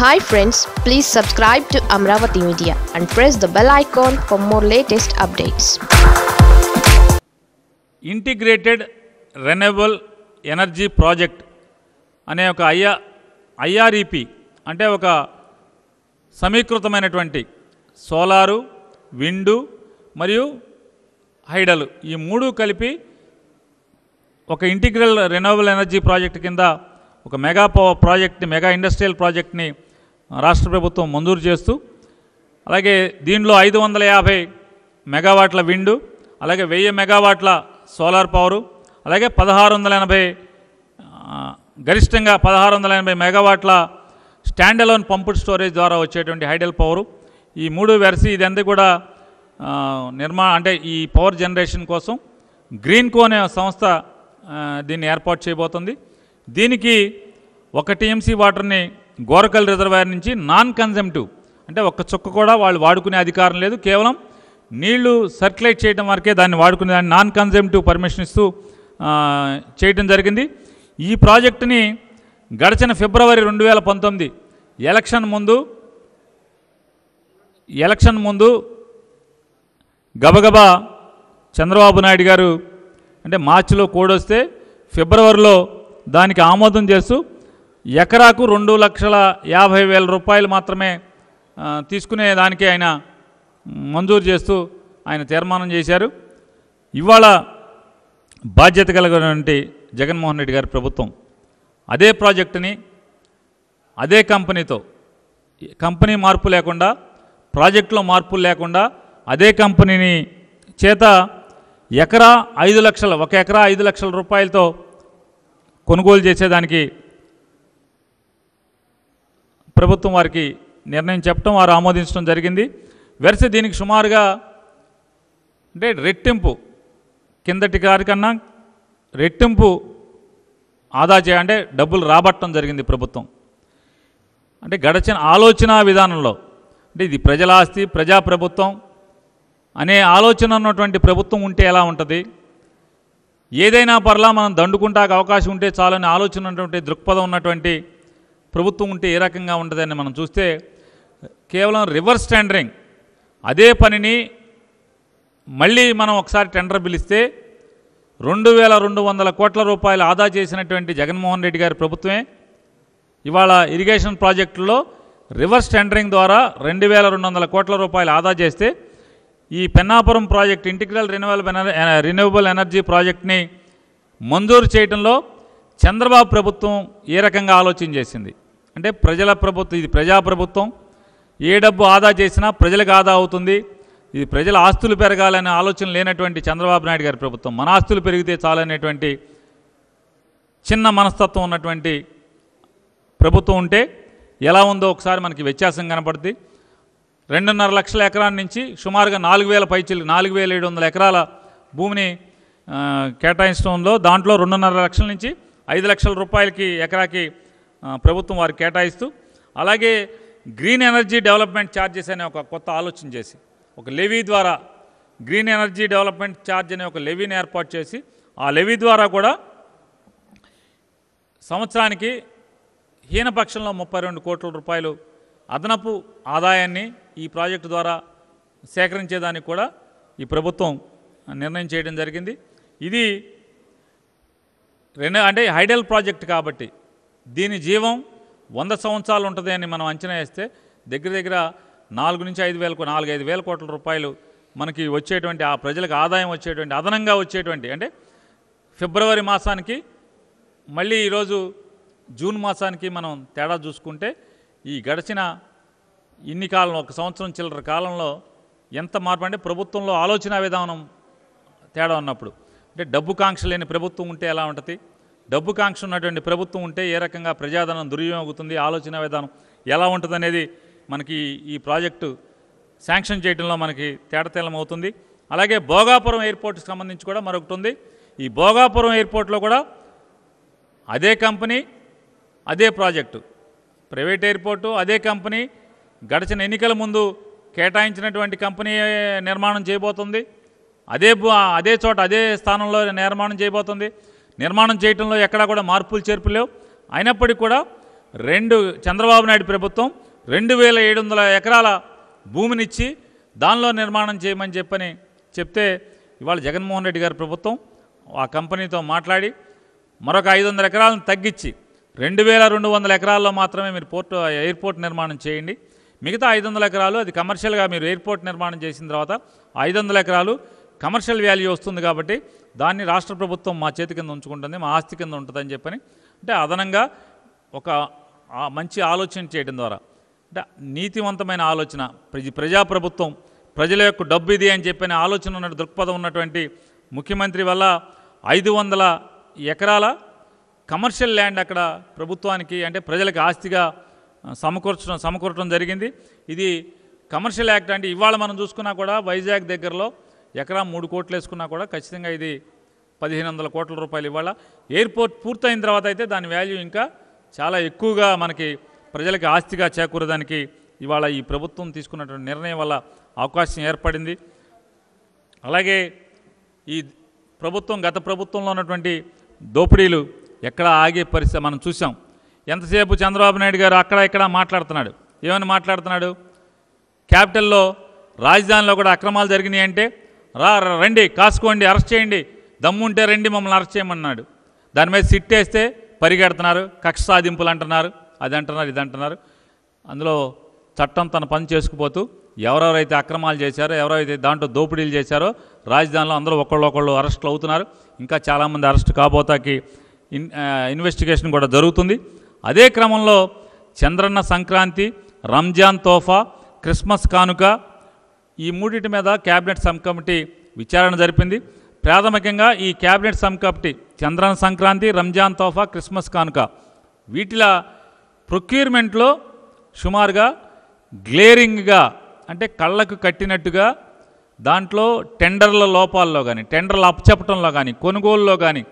hi friends please subscribe to Amaravati media and press the bell icon for more latest updates integrated renewable energy project అనే ఒక ఐఆ ఐఆర్ఈపి అంటే ఒక సమీకృతమైనటువంటి solar విండు మరియు హైడలు ఈ మూడు కలిపి ఒక ఇంటిగ్రల్ రెన్యూవబుల్ ఎనర్జీ ప్రాజెక్ట్ కింద ఒక మెగా పవర్ ప్రాజెక్ట్ని మెగా ఇండస్ట్రియల్ ప్రాజెక్ట్ని రాష్ట్ర ప్రభుత్వం మంజూరు చేస్తూ అలాగే దీనిలో ఐదు వందల యాభై మెగావాట్ల విండు అలాగే వెయ్యి మెగావాట్ల సోలార్ పవరు అలాగే పదహారు వందల ఎనభై గరిష్టంగా పదహారు వందల ఎనభై మెగావాట్ల స్టాండ్ అలోన్ పంపుడ్ స్టోరేజ్ ద్వారా వచ్చేటువంటి హైడల్ పవరు ఈ మూడు వెరసి ఇదంతా కూడా నిర్మా అంటే ఈ పవర్ జనరేషన్ కోసం గ్రీన్ కో అనే సంస్థ దీన్ని ఏర్పాటు చేయబోతుంది దీనికి ఒక టీఎంసీ వాటర్ని గోరకల్ రిజర్వాయర్ నుంచి నాన్ కన్జంప్టివ్ అంటే ఒక్క చుక్క కూడా వాళ్ళు వాడుకునే అధికారం లేదు కేవలం నీళ్లు సర్క్యులేట్ చేయడం వరకే దాన్ని వాడుకునే దాన్ని నాన్ కన్జంప్టివ్ పర్మిషన్ ఇస్తూ చేయడం జరిగింది ఈ ప్రాజెక్టుని గడిచిన ఫిబ్రవరి రెండు వేల పంతొమ్మిది ఎలక్షన్ ముందు ఎలక్షన్ ముందు గబగబా చంద్రబాబు నాయుడు గారు అంటే మార్చిలో కోడొస్తే ఫిబ్రవరిలో దానికి ఆమోదం చేస్తూ ఎకరాకు రెండు లక్షల యాభై వేల రూపాయలు మాత్రమే తీసుకునే దానికి ఆయన మంజూరు చేస్తూ ఆయన తీర్మానం చేశారు ఇవాళ బాధ్యత కలిగినటువంటి జగన్మోహన్ రెడ్డి గారి ప్రభుత్వం అదే ప్రాజెక్టుని అదే కంపెనీతో కంపెనీ మార్పు లేకుండా ప్రాజెక్టులో మార్పులు లేకుండా అదే కంపెనీని చేత ఎకరా ఐదు లక్షల ఒక ఎకరా ఐదు లక్షల రూపాయలతో కొనుగోలు చేసేదానికి ప్రభుత్వం వారికి నిర్ణయం చెప్పడం వారు ఆమోదించడం జరిగింది వెరసి దీనికి సుమారుగా అంటే రెట్టింపు కిందటి కారికన్నా రెట్టింపు ఆదా చేయ అంటే డబ్బులు రాబట్టడం జరిగింది ప్రభుత్వం అంటే గడచిన ఆలోచన విధానంలో అంటే ఇది ప్రజల ఆస్తి ప్రజాప్రభుత్వం అనే ఆలోచన ఉన్నటువంటి ప్రభుత్వం ఉంటే ఎలా ఉంటుంది ఏదైనా పర్లా మనం దండుకుంటాక అవకాశం ఉంటే చాలని ఆలోచన ఉన్నటువంటి దృక్పథం ఉన్నటువంటి ప్రభుత్వం ఉంటే ఏ రకంగా ఉంటుందని మనం చూస్తే కేవలం రివర్స్ టెండరింగ్ అదే పనిని మళ్ళీ మనం ఒకసారి టెండర్ పిలిస్తే రెండు వేల రెండు వందల కోట్ల రూపాయలు ఆదా చేసినటువంటి జగన్మోహన్ రెడ్డి గారి ప్రభుత్వమే ఇవాళ ఇరిగేషన్ ప్రాజెక్టులో రివర్స్ టెండరింగ్ ద్వారా రెండు వేల రెండు వందల కోట్ల రూపాయలు ఆదా చేస్తే ఈ Pennapuram project integral renewal renewable energy ప్రాజెక్ట్ని మంజూరు చేయడంలో చంద్రబాబు ప్రభుత్వం ఏ రకంగా ఆలోచన చేసింది అంటే ప్రజల ప్రభుత్వం ఇది ప్రజాప్రభుత్వం ఏ డబ్బు ఆదా చేసినా ప్రజలకు ఆదా అవుతుంది ఇది ప్రజల ఆస్తులు పెరగాలనే ఆలోచన లేనటువంటి చంద్రబాబు నాయుడు గారి ప్రభుత్వం మన ఆస్తులు పెరిగితే చాలనేటువంటి చిన్న మనస్తత్వం ఉన్నటువంటి ప్రభుత్వం ఉంటే ఎలా ఉందో ఒకసారి మనకి వ్యత్యాసం కనపడుతుంది రెండున్నర లక్షల ఎకరాల నుంచి సుమారుగా నాలుగు వేల పైచిలు నాలుగు వేల ఏడు వందల ఎకరాల భూమిని కేటాయించడంలో దాంట్లో రెండున్నర లక్షల నుంచి ఐదు లక్షల రూపాయలకి ఎకరాకి ప్రభుత్వం వారు కేటాయిస్తూ అలాగే గ్రీన్ ఎనర్జీ డెవలప్మెంట్ ఛార్జెస్ అనే ఒక కొత్త ఆలోచన చేసి ఒక లెవీ ద్వారా గ్రీన్ ఎనర్జీ డెవలప్మెంట్ ఛార్జ్ అనే ఒక లెవీని ఏర్పాటు చేసి ఆ లెవీ ద్వారా కూడా సంవత్సరానికి హీనపక్షంలో ముప్పై రెండు కోట్ల రూపాయలు అదనపు ఆదాయాన్ని ఈ ప్రాజెక్టు ద్వారా సేకరించేదానికి కూడా ఈ ప్రభుత్వం నిర్ణయం చేయడం జరిగింది ఇది రెండు అంటే హైడల్ ప్రాజెక్ట్ కాబట్టి దీని జీవం వంద సంవత్సరాలు ఉంటుంది అని మనం అంచనా వేస్తే దగ్గర దగ్గర నాలుగు నుంచి ఐదు వేలకు నాలుగు ఐదు వేల కోట్ల రూపాయలు మనకి వచ్చేటువంటి ఆ ప్రజలకు ఆదాయం వచ్చేటువంటి అదనంగా వచ్చేటువంటి అంటే ఫిబ్రవరి మాసానికి మళ్ళీ ఈరోజు జూన్ మాసానికి మనం తేడా చూసుకుంటే ఈ గడిచిన ఇన్ని కాలంలో ఒక సంవత్సరం చిల్లర కాలంలో ఎంత మార్పు అంటే ప్రభుత్వంలో ఆలోచన విధానం తేడా ఉన్నప్పుడు అంటే డబ్బు కాంక్ష లేని ప్రభుత్వం ఉంటే ఎలా ఉంటుంది డబ్బు కాంక్ష ఉన్నటువంటి ప్రభుత్వం ఉంటే ఏ రకంగా ప్రజాధనం దుర్వినియోగం ఆలోచన విధానం ఎలా ఉంటుందనేది మనకి ఈ ప్రాజెక్టు శాంక్షన్ చేయడంలో మనకి తేటతెల్లం అవుతుంది అలాగే భోగాపురం ఎయిర్పోర్ట్కి సంబంధించి కూడా మరొకటి ఉంది ఈ భోగాపురం ఎయిర్పోర్ట్లో కూడా అదే కంపెనీ అదే ప్రాజెక్టు ప్రైవేట్ ఎయిర్పోర్టు అదే కంపెనీ గడిచిన ఎన్నికల ముందు కేటాయించినటువంటి కంపెనీ నిర్మాణం చేయబోతుంది అదే అదే చోట అదే స్థానంలో నిర్మాణం చేయబోతుంది నిర్మాణం చేయడంలో ఎక్కడా కూడా మార్పులు చేర్పు లేవు అయినప్పటికీ కూడా రెండు చంద్రబాబు నాయుడు ప్రభుత్వం రెండు వేల ఏడు వందల ఎకరాల భూమినిచ్చి దానిలో నిర్మాణం చేయమని చెప్పని చెప్తే ఇవాళ జగన్మోహన్ రెడ్డి గారి ప్రభుత్వం ఆ కంపెనీతో మాట్లాడి మరొక ఐదు వందల ఎకరాలను తగ్గించి రెండు వేల రెండు వందల ఎకరాల్లో మాత్రమే మీరు పోర్టు ఎయిర్పోర్ట్ నిర్మాణం చేయండి మిగతా ఐదు వందల ఎకరాలు అది కమర్షియల్గా మీరు ఎయిర్పోర్ట్ నిర్మాణం చేసిన తర్వాత ఐదు వందల ఎకరాలు కమర్షియల్ వాల్యూ వస్తుంది కాబట్టి దాన్ని రాష్ట్ర ప్రభుత్వం మా చేతి కింద ఉంచుకుంటుంది మా ఆస్తి కింద ఉంటుందని చెప్పని అంటే అదనంగా ఒక మంచి ఆలోచన చేయడం ద్వారా అంటే నీతివంతమైన ఆలోచన ప్రజ ప్రజాప్రభుత్వం ప్రజల యొక్క డబ్బు ఇది అని చెప్పిన ఆలోచన ఉన్న దృక్పథం ఉన్నటువంటి ముఖ్యమంత్రి వల్ల ఐదు వందల ఎకరాల కమర్షియల్ ల్యాండ్ అక్కడ ప్రభుత్వానికి అంటే ప్రజలకు ఆస్తిగా సమకూర్చడం సమకూర్చడం జరిగింది ఇది కమర్షియల్ యాక్ట్ అంటే ఇవాళ మనం చూసుకున్నా కూడా వైజాగ్ దగ్గరలో ఎకరా మూడు కోట్లు వేసుకున్నా కూడా ఖచ్చితంగా ఇది పదిహేను వందల కోట్ల రూపాయలు ఇవాళ ఎయిర్పోర్ట్ పూర్తయిన తర్వాత అయితే దాని వాల్యూ ఇంకా చాలా ఎక్కువగా మనకి ప్రజలకి ఆస్తిగా చేకూరదానికి ఇవాళ ఈ ప్రభుత్వం తీసుకున్నటువంటి నిర్ణయం వల్ల అవకాశం ఏర్పడింది అలాగే ఈ ప్రభుత్వం గత ప్రభుత్వంలో ఉన్నటువంటి దోపిడీలు ఎక్కడ ఆగే పరిస్థితి మనం చూసాం ఎంతసేపు చంద్రబాబు నాయుడు గారు అక్కడ ఇక్కడ మాట్లాడుతున్నాడు ఏమని మాట్లాడుతున్నాడు క్యాపిటల్లో రాజధానిలో కూడా అక్రమాలు జరిగినాయి అంటే రా రండి కాసుకోండి అరెస్ట్ చేయండి దమ్ముంటే రండి మమ్మల్ని అరెస్ట్ చేయమన్నాడు దాని మీద సిట్టేస్తే పరిగెడుతున్నారు కక్ష సాధింపులు అంటున్నారు అది అంటున్నారు ఇది అంటున్నారు అందులో చట్టం తన పని చేసుకుపోతూ ఎవరెవరైతే అక్రమాలు చేశారో ఎవరైతే దాంట్లో దోపిడీలు చేశారో రాజధానిలో అందరూ ఒకళ్ళు ఒకళ్ళు అరెస్టులు అవుతున్నారు ఇంకా చాలామంది అరెస్ట్ కాబోతాకి ఇన్ ఇన్వెస్టిగేషన్ కూడా జరుగుతుంది అదే క్రమంలో చంద్రన్న సంక్రాంతి రంజాన్ తోఫా క్రిస్మస్ కానుక ఈ మూడింటి మీద క్యాబినెట్ సబ్ కమిటీ విచారణ జరిపింది ప్రాథమికంగా ఈ cabinet sub committee Chandranna Sankranti Ramzan తోఫా క్రిస్మస్ కానుక వీటిల ప్రొక్యూర్మెంట్లో సుమారుగా గ్లేరింగ్గా అంటే కళ్ళకు కట్టినట్టుగా దాంట్లో టెండర్ల లోపాల్లో కానీ టెండర్ల అప్పచెప్పటంలో కానీ కొనుగోలులో కానీ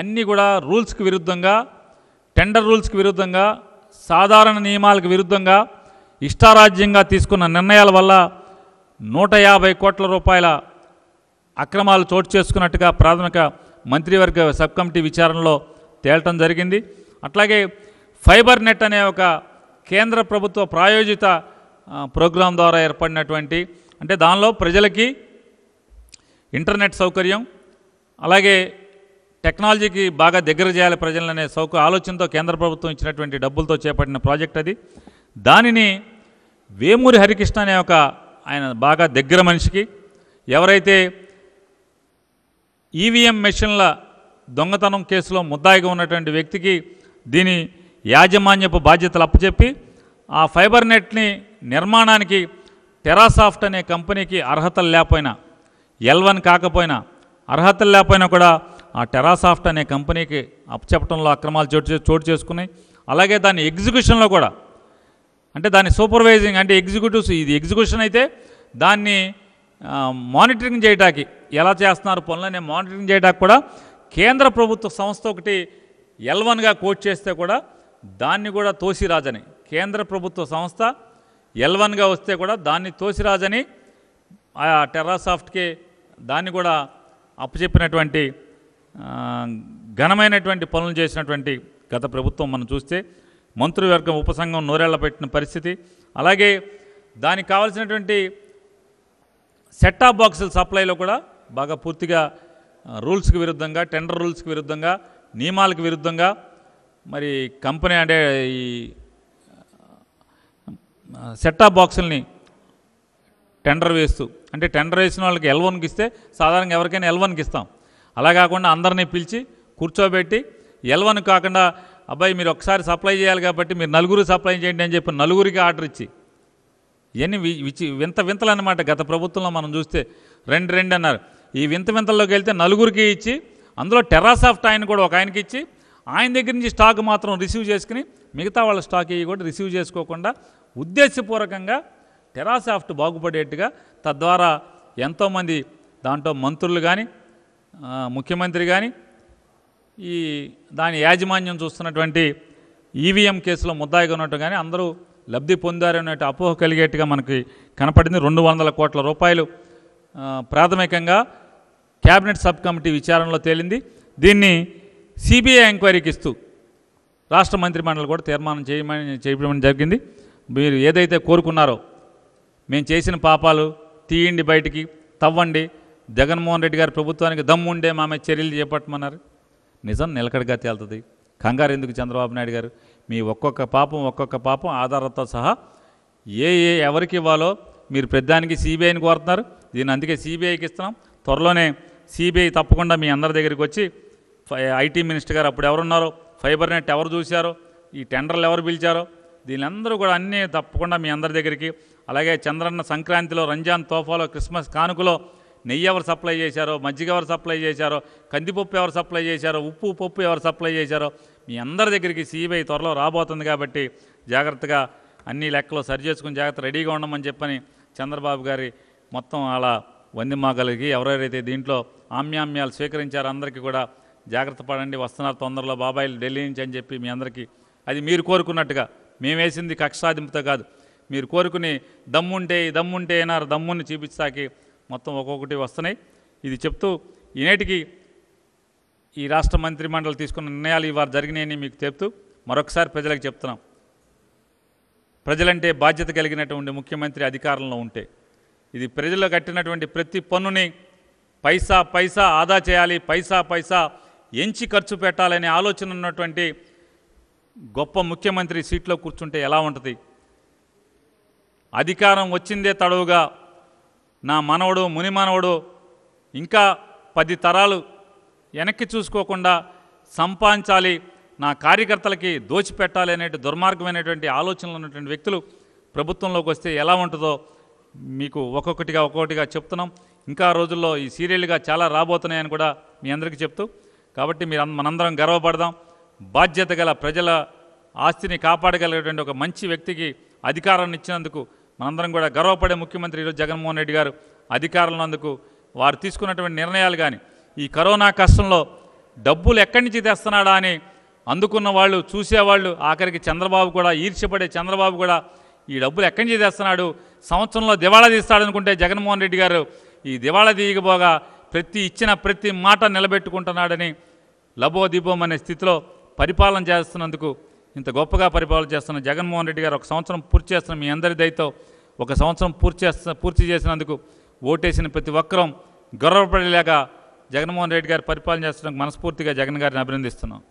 అన్నీ కూడా రూల్స్కి విరుద్ధంగా టెండర్ రూల్స్కి విరుద్ధంగా సాధారణ నియమాలకు విరుద్ధంగా ఇష్టారాజ్యంగా తీసుకున్న నిర్ణయాల వల్ల నూట యాభై కోట్ల రూపాయల అక్రమాలు చోటు చేసుకున్నట్టుగా ప్రాథమిక మంత్రివర్గ సబ్ కమిటీ విచారణలో తేలటం జరిగింది అట్లాగే ఫైబర్ నెట్ అనే ఒక కేంద్ర ప్రభుత్వ ప్రాయోజిత ప్రోగ్రాం ద్వారా ఏర్పడినటువంటి అంటే దానిలో ప్రజలకి ఇంటర్నెట్ సౌకర్యం అలాగే టెక్నాలజీకి బాగా దగ్గర చేయాలి ప్రజలనే సౌక ఆలోచనతో కేంద్ర ప్రభుత్వం ఇచ్చినటువంటి డబ్బులతో చేపట్టిన ప్రాజెక్ట్ అది దానిని వేమూరి హరికృష్ణ అనే ఒక ఆయన బాగా దగ్గర మనిషికి ఎవరైతే ఈవీఎం e మెషిన్ల దొంగతనం కేసులో ముద్దాయిగా ఉన్నటువంటి వ్యక్తికి దీని యాజమాన్యపు బాధ్యతలు అప్పచెప్పి ఆ ఫైబర్ నెట్ని నిర్మాణానికి టెరాసాఫ్ట్ అనే కంపెనీకి అర్హతలు లేకపోయినా ఎల్వన్ కాకపోయినా అర్హతలు లేకపోయినా కూడా ఆ టెరాసాఫ్ట్ అనే కంపెనీకి అప్పచెప్పడంలో అక్రమాలు చోటు చోటు చేసుకున్నాయి అలాగే దాని ఎగ్జిక్యూషన్లో కూడా అంటే దాని సూపర్వైజింగ్ అంటే ఎగ్జిక్యూటివ్స్ ఇది ఎగ్జిక్యూషన్ అయితే దాన్ని మానిటరింగ్ చేయడానికి ఎలా చేస్తున్నారు పనులనే మానిటరింగ్ చేయడానికి కూడా కేంద్ర ప్రభుత్వ సంస్థ ఒకటి ఎల్వన్గా కోట్ చేస్తే కూడా దాన్ని కూడా తోసిరాజని కేంద్ర ప్రభుత్వ సంస్థ ఎల్వన్గా వస్తే కూడా దాన్ని తోసిరాజని ఆ టెర్రాసాఫ్ట్కి దాన్ని కూడా అప్పచెప్పినటువంటి ఘనమైనటువంటి పనులు చేసినటువంటి గత ప్రభుత్వం మనం చూస్తే మంత్రివర్గం ఉపసంఘం నోరేళ్ల పెట్టిన పరిస్థితి అలాగే దానికి కావాల్సినటువంటి సెట్టాప్ బాక్సుల సప్లైలో కూడా బాగా పూర్తిగా రూల్స్కి విరుద్ధంగా టెండర్ రూల్స్కి విరుద్ధంగా నియమాలకు విరుద్ధంగా మరి కంపెనీ అంటే ఈ సెట్టాప్ బాక్సుల్ని టెండర్ వేస్తూ అంటే టెండర్ వేసిన వాళ్ళకి ఎల్వన్కి ఇస్తే సాధారణంగా ఎవరికైనా ఎల్వన్కి ఇస్తాం అలా కాకుండా అందరినీ పిలిచి కూర్చోబెట్టి ఎల్వన్ కాకుండా అబ్బాయి మీరు ఒకసారి సప్లై చేయాలి కాబట్టి మీరు నలుగురు సప్లై చేయండి అని చెప్పి నలుగురికి ఆర్డర్ ఇచ్చి ఇవన్నీ వింత వింతలు అనమాట గత ప్రభుత్వంలో మనం చూస్తే రెండు రెండు అన్నారు ఈ వింత వింతల్లోకి వెళ్తే నలుగురికి ఇచ్చి అందులో టెర్రాస్ ఆఫ్ టైన్ కూడా ఒక ఆయనకి ఇచ్చి ఆయన దగ్గర నుంచి స్టాక్ మాత్రం రిసీవ్ చేసుకుని మిగతా వాళ్ళ స్టాక్ ఇవి కూడా రిసీవ్ చేసుకోకుండా ఉద్దేశపూర్వకంగా టెరాసాఫ్ట్ బాగుపడేట్టుగా తద్వారా ఎంతోమంది దాంట్లో మంత్రులు కానీ ముఖ్యమంత్రి కానీ ఈ దాని యాజమాన్యం చూస్తున్నటువంటి ఈవీఎం కేసులో ముద్దాయిగా ఉన్నట్టు కానీ అందరూ లబ్ధి పొందారనే అపోహ కలిగేట్టుగా మనకి కనపడింది రెండు వందల కోట్ల రూపాయలు ప్రాథమికంగా క్యాబినెట్ సబ్ కమిటీ విచారణలో తేలింది దీన్ని సిబిఐ ఎంక్వైరీకి ఇస్తూ రాష్ట్ర మంత్రి మండలి కూడా తీర్మానం చేయమని చేయడం జరిగింది మీరు ఏదైతే కోరుకున్నారో మేము చేసిన పాపాలు తీయండి బయటికి తవ్వండి జగన్మోహన్ రెడ్డి గారి ప్రభుత్వానికి దమ్ముండే మామే చర్యలు చేపట్టమన్నారు నిజం నిలకడగా తేలుతుంది కంగారు ఎందుకు చంద్రబాబు నాయుడు గారు మీ ఒక్కొక్క పాపం ఒక్కొక్క పాపం ఆధారంతో సహా ఏ ఏ ఎవరికి ఇవ్వాలో మీరు పెద్దానికి సిబిఐని కోరుతున్నారు దీన్ని అందుకే సిబిఐకి ఇస్తున్నాం త్వరలోనే సిబిఐ తప్పకుండా మీ అందరి దగ్గరికి వచ్చి ఐటీ మినిస్టర్ గారు అప్పుడు ఎవరున్నారో ఫైబర్ నెట్ ఎవరు చూశారో ఈ టెండర్లు ఎవరు పిలిచారో దీనిందరూ కూడా అన్నీ తప్పకుండా మీ అందరి దగ్గరికి అలాగే చంద్రన్న సంక్రాంతిలో రంజాన్ తోఫాలో క్రిస్మస్ కానుకలో నెయ్యి ఎవరు సప్లై చేశారో మజ్జిగ ఎవరు సప్లై చేశారో కందిపప్పు ఎవరు సప్లై చేశారో ఉప్పు పప్పు ఎవరు సప్లై చేశారో మీ అందరి దగ్గరికి సిబిఐ త్వరలో రాబోతుంది కాబట్టి జాగ్రత్తగా అన్ని లెక్కలు సరి చేసుకుని జాగ్రత్త రెడీగా ఉండమని చెప్పని చంద్రబాబు గారి మొత్తం అలా వందిమాగలిగి ఎవరెవరైతే దీంట్లో ఆమ్యామ్యాలు స్వీకరించారో అందరికీ కూడా జాగ్రత్త పడండి వస్తున్నారు తొందరలో బాబాయిలు ఢిల్లీ నుంచి అని చెప్పి మీ అందరికీ అది మీరు కోరుకున్నట్టుగా మేము వేసింది కక్షాదింపుతో కాదు మీరు కోరుకుని దమ్ముంటే దమ్ముంటే అయినారు దమ్ముని చూపించాకి మొత్తం ఒక్కొక్కటి వస్తున్నాయి ఇది చెప్తూ ఈనేటికి ఈ రాష్ట్ర మంత్రి మండలి తీసుకున్న నిర్ణయాలు ఇవాళ జరిగినాయని మీకు చెప్తూ మరొకసారి ప్రజలకు చెప్తున్నాం ప్రజలంటే బాధ్యత కలిగినటువంటి ముఖ్యమంత్రి అధికారంలో ఉంటే ఇది ప్రజలు కట్టినటువంటి ప్రతి పన్నుని పైసా పైసా ఆదా చేయాలి పైసా పైసా ఎంచి ఖర్చు పెట్టాలనే ఆలోచన ఉన్నటువంటి గొప్ప ముఖ్యమంత్రి సీట్లో కూర్చుంటే ఎలా ఉంటుంది అధికారం వచ్చిందే తడవుగా నా మనవడు ముని మనవడు ఇంకా పది తరాలు వెనక్కి చూసుకోకుండా సంపాదించాలి నా కార్యకర్తలకి దోచిపెట్టాలి అనే దుర్మార్గమైనటువంటి ఆలోచనలు ఉన్నటువంటి వ్యక్తులు ప్రభుత్వంలోకి వస్తే ఎలా ఉంటుందో మీకు ఒక్కొక్కటిగా ఒక్కొక్కటిగా చెప్తున్నాం ఇంకా రోజుల్లో ఈ సీరియల్గా చాలా రాబోతున్నాయని కూడా మీ అందరికీ చెప్తూ కాబట్టి మీరు మనందరం గర్వపడదాం బాధ్యత గల ప్రజల ఆస్తిని కాపాడగలిగేటువంటి ఒక మంచి వ్యక్తికి అధికారాన్ని ఇచ్చినందుకు మనందరం కూడా గర్వపడే ముఖ్యమంత్రి ఈరోజు జగన్మోహన్ రెడ్డి గారు అధికారంలో అందుకు వారు తీసుకున్నటువంటి నిర్ణయాలు కానీ ఈ కరోనా కష్టంలో డబ్బులు ఎక్కడి నుంచి తెస్తున్నాడా అని అందుకున్న వాళ్ళు చూసేవాళ్ళు ఆఖరికి చంద్రబాబు కూడా ఈర్ష్యపడే చంద్రబాబు కూడా ఈ డబ్బులు ఎక్కడి నుంచి తెస్తున్నాడు సంవత్సరంలో దివాళా తీస్తాడనుకుంటే జగన్మోహన్ రెడ్డి గారు ఈ దివాళా తీయకపోగా ప్రతి ఇచ్చిన ప్రతి మాట నిలబెట్టుకుంటున్నాడని లబోదిబోం అనే స్థితిలో పరిపాలన చేస్తున్నందుకు ఇంత గొప్పగా పరిపాలన చేస్తున్న జగన్మోహన్ రెడ్డి గారు ఒక సంవత్సరం పూర్తి చేస్తున్న మీ అందరి దయతో ఒక సంవత్సరం పూర్తి చేస్త పూర్తి చేసినందుకు ఓటేసిన ప్రతి ఒక్కరూ గర్వపడేలాగా జగన్మోహన్ రెడ్డి గారు పరిపాలన చేస్తున్న మనస్ఫూర్తిగా జగన్ గారిని అభినందిస్తున్నాం